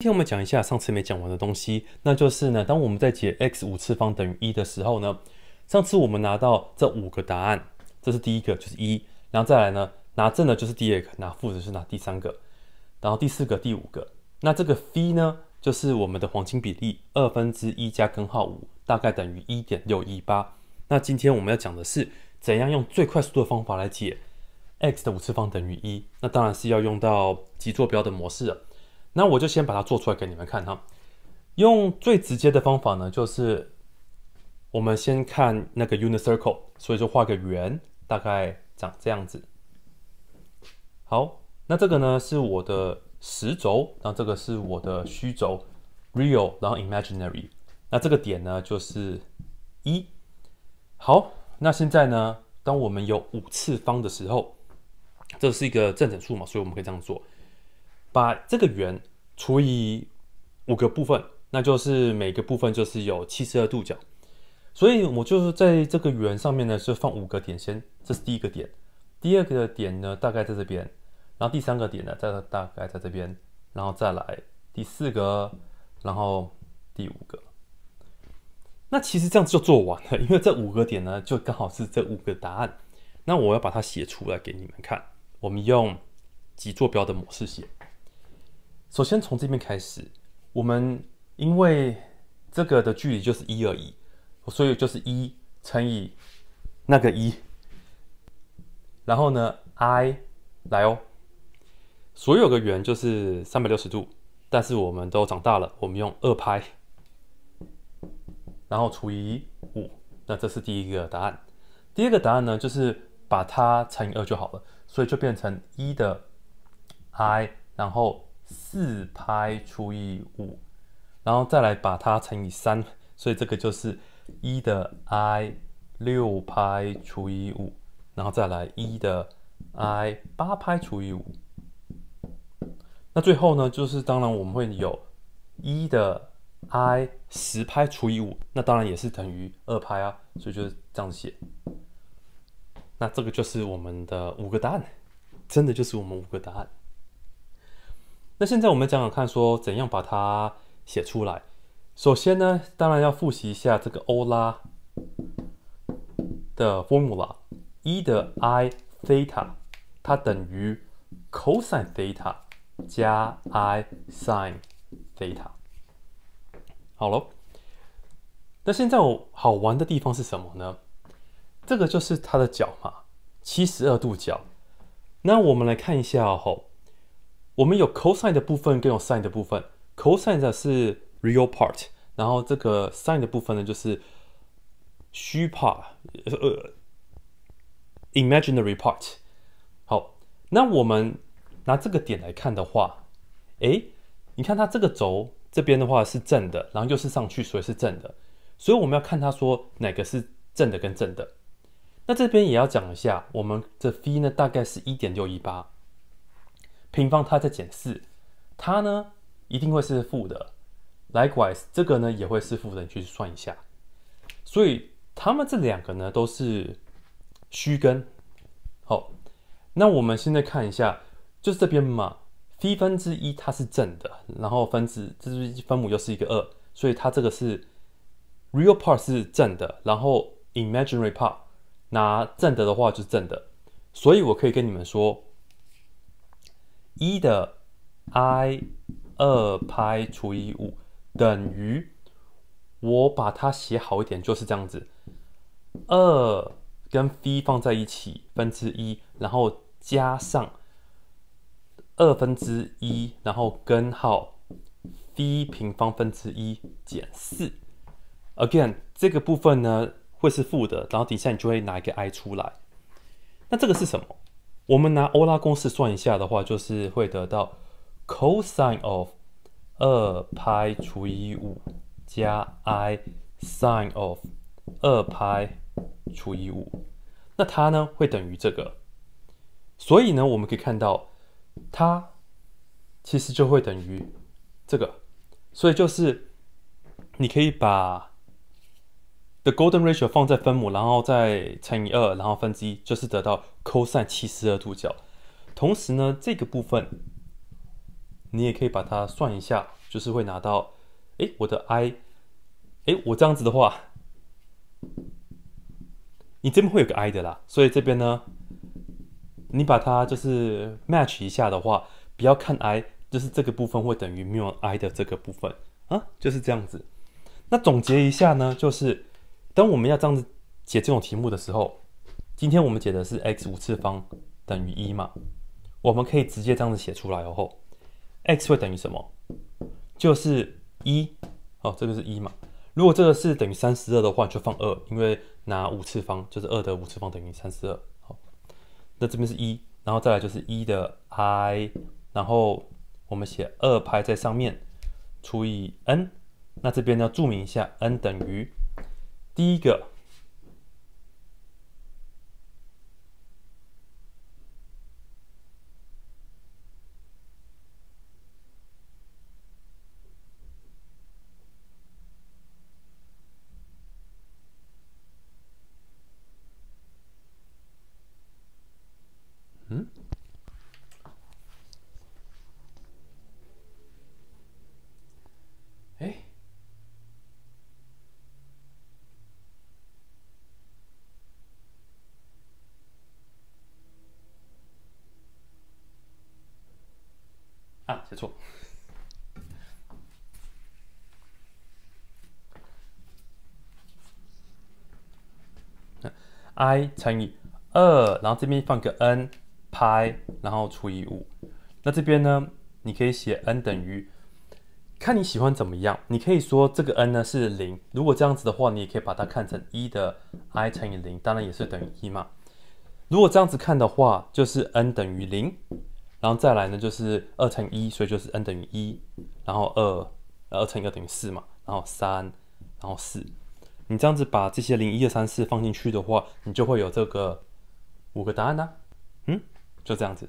今天我们讲一下上次没讲完的东西，那就是呢，当我们在解 x 五次方等于一的时候呢，上次我们拿到这五个答案，这是第一个就是一，然后再来呢，拿正的就是第二个，拿负的是拿第三个，然后第四个、第五个，那这个 phi 呢，就是我们的黄金比例，二分之一加根号五，大概等于一点六一八。那今天我们要讲的是，怎样用最快速的方法来解 x 的五次方等于一，那当然是要用到极坐标的模式了。那我就先把它做出来给你们看哈。用最直接的方法呢，就是我们先看那个 unit circle，所以就画个圆，大概长这样子。好，那这个呢是我的实轴，那这个是我的虚轴，real，然后 imaginary。那这个点呢就是一。好，那现在呢，当我们有五次方的时候，这是一个正整数嘛，所以我们可以这样做。把这个圆除以五个部分，那就是每个部分就是有七十二度角。所以我就是在这个圆上面呢，是放五个点。先，这是第一个点，第二个点呢大概在这边，然后第三个点呢在大概在这边，然后再来第四个，然后第五个。那其实这样子就做完了，因为这五个点呢就刚好是这五个答案。那我要把它写出来给你们看。我们用极坐标的模式写。首先从这边开始，我们因为这个的距离就是一而已，所以就是一乘以那个一。然后呢，i 来哦，所有的圆就是三百六十度，但是我们都长大了，我们用二拍，然后除以五，那这是第一个答案。第二个答案呢，就是把它乘以二就好了，所以就变成一的 i，然后。四拍除以五，然后再来把它乘以三，所以这个就是一的 i 六拍除以五，然后再来一的 i 八拍除以五。那最后呢，就是当然我们会有一的 i 十拍除以五，那当然也是等于二拍啊，所以就是这样写。那这个就是我们的五个答案，真的就是我们五个答案。那现在我们讲讲看，说怎样把它写出来。首先呢，当然要复习一下这个欧拉的公式了，e 的 i theta 它等于 cosine theta 加 i sine theta。好了，那现在我好玩的地方是什么呢？这个就是它的角嘛，七十二度角。那我们来看一下哦。我们有 cosine 的部分跟有 sine 的部分，cosine 的是 real part，然后这个 sine 的部分呢就是虚 part，呃，imaginary part。好，那我们拿这个点来看的话，哎，你看它这个轴这边的话是正的，然后又是上去，所以是正的。所以我们要看它说哪个是正的跟正的。那这边也要讲一下，我们的 phi 呢大概是一点六一八。平方它再减四，它呢一定会是负的。Likewise，这个呢也会是负的，你去算一下。所以他们这两个呢都是虚根。好，那我们现在看一下，就是这边嘛，i 分之一它是正的，然后分子这是分母又是一个二，所以它这个是 real part 是正的，然后 imaginary part 拿正的的话就是正的。所以我可以跟你们说。一的 i 二拍除以五等于，我把它写好一点就是这样子，二跟 v 放在一起分之一，然后加上二分之一，然后根号 v 平方分之一减四。Again，这个部分呢会是负的，然后底下你就会拿一个 i 出来。那这个是什么？我们拿欧拉公式算一下的话，就是会得到 cosine of 二派除以五加 i sine of 二派除以五。那它呢会等于这个，所以呢我们可以看到，它其实就会等于这个，所以就是你可以把。the golden ratio 放在分母，然后再乘以二，然后分之一就是得到 cos 72度角。同时呢，这个部分你也可以把它算一下，就是会拿到哎我的 i，哎我这样子的话，你这边会有个 i 的啦。所以这边呢，你把它就是 match 一下的话，不要看 i，就是这个部分会等于 mu i 的这个部分啊，就是这样子。那总结一下呢，就是。当我们要这样子解这种题目的时候，今天我们解的是 x 五次方等于一嘛，我们可以直接这样子写出来哦。x 会等于什么？就是一哦，这个是一嘛。如果这个是等于三十二的话，就放二，因为拿五次方就是二的五次方等于三十二。好，那这边是一，然后再来就是一的 i，然后我们写二拍在上面除以 n，那这边要注明一下 n 等于。第一个。错。i 乘以二，然后这边放个 n 拍，然后除以五。那这边呢，你可以写 n 等于，看你喜欢怎么样。你可以说这个 n 呢是零。如果这样子的话，你也可以把它看成一的 i 乘以零，当然也是等于一嘛。如果这样子看的话，就是 n 等于零。然后再来呢，就是二乘一，所以就是 n 等于一，然后二，二乘二等于四嘛，然后三，然后四。你这样子把这些零一二三四放进去的话，你就会有这个五个答案呢。嗯，就这样子。